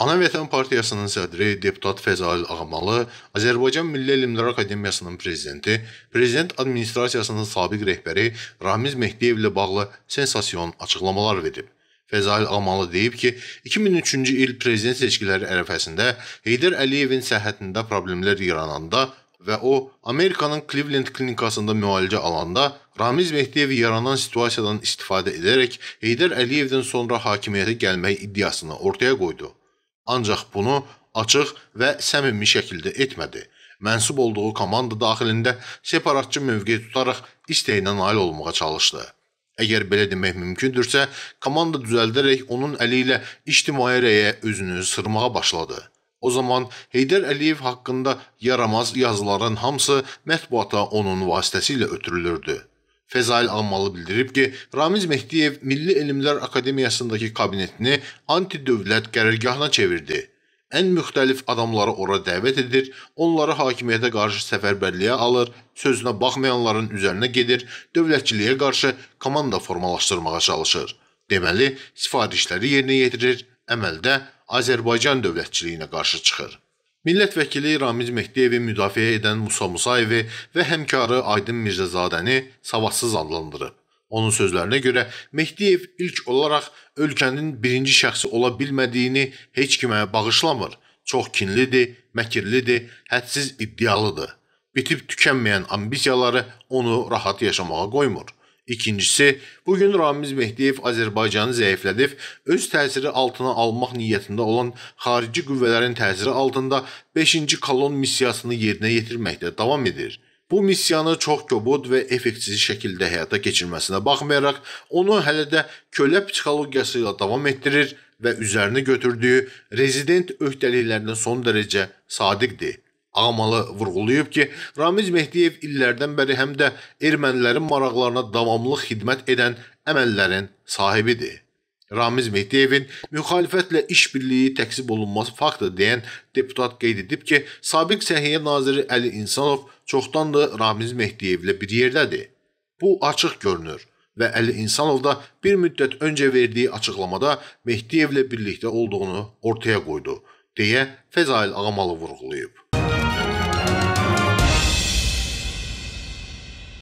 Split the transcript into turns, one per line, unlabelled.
Ana Vətən Partiyasının sədri deputat Fəzail Ağamalı, Azərbaycan Milli Elmlər Akademiyasının prezidenti, prezident administrasiyasının sabiq rəhbəri Ramiz Mehdiyev ilə bağlı sensasion açıqlamalar verib. Fəzail Ağamalı deyib ki, 2003-cü il prezident seçkiləri ərəfəsində Heydər Əliyevin səhhətində problemlər yarananda və o Amerikanın Cleveland klinikasında müalicə alanda Ramiz Mehdiyev yaranan situasiyadan istifadə edərək Heydər Əliyevdən sonra hakimiyyətə gəlmək iddiasını ortaya qoydu. Ancaq bunu açıq və səmimi şəkildə etmədi. Mənsub olduğu komanda daxilində separatçı mövqe tutaraq istəyinə nail olmağa çalışdı. Əgər belə demək mümkündürsə, komanda düzəldərək onun əli ilə ictimai rəyə özünü sırmağa başladı. O zaman Heydər Əliyev haqqında yaramaz yazıların hamısı mətbuata onun vasitəsilə ötürülürdü. Fəzail Ammalı bildirib ki, Ramiz Mehdiyev Milli Elmlər Akademiyasındakı kabinetini anti-dövlət qərargahına çevirdi. Ən müxtəlif adamları ora dəvət edir, onları hakimiyyətə qarşı səfərbərliyə alır, sözünə baxmayanların üzərinə gedir, dövlətçiliyə qarşı komanda formalaşdırmağa çalışır. Deməli, sifarişləri yerinə yetirir, əməldə Azərbaycan dövlətçiliyinə qarşı çıxır. Millət vəkili Ramiz Mehdiyevi müdafiə edən Musa Musayevi və həmkarı Aydın Mirzəzadəni savadsız adlandırıb. Onun sözlərinə görə Mehdiyev ilk olaraq ölkənin birinci şəxsi ola bilmədiyini heç kimə bağışlamır. Çox kinlidir, məkirlidir, hədsiz iddialıdır. Bitib tükənməyən ambisiyaları onu rahat yaşamağa qoymur. İkincisi, bu gün Ramiz Mehdiyev Azərbaycanı zəiflədib, öz təsiri altına almaq niyyətində olan xarici qüvvələrin təsiri altında 5-ci kolon missiyasını yerinə yetirməkdə davam edir. Bu missiyanı çox kobud və effektiv şəkildə həyata keçirməsinə baxmayaraq, onu hələ də kölə psixologiyası ilə davam etdirir və üzərinə götürdüyü rezident öhdəliklərinə son dərəcə sadiqdir amalı vurğulayıb ki, Ramiz Mehdiyev illərdən bəri həm də ermənilərin maraqlarına davamlı xidmət edən əməllərin sahibidir. Ramiz Mehdiyevin müxalifətlə işbirliyi təksib olunması faktı deyən deputat qeyd edib ki, sabiq Səhiyyə naziri Əli İnsanov çoxdandır Ramiz Mehdiyevlə bir yerdədir. Bu açıq görünür və Əli İnsanov da bir müddət öncə verdiyi açıqlamada Mehdiyevlə birlikdə olduğunu ortaya qoydu, deyə Fəzail Ağamalı vurğulayıb.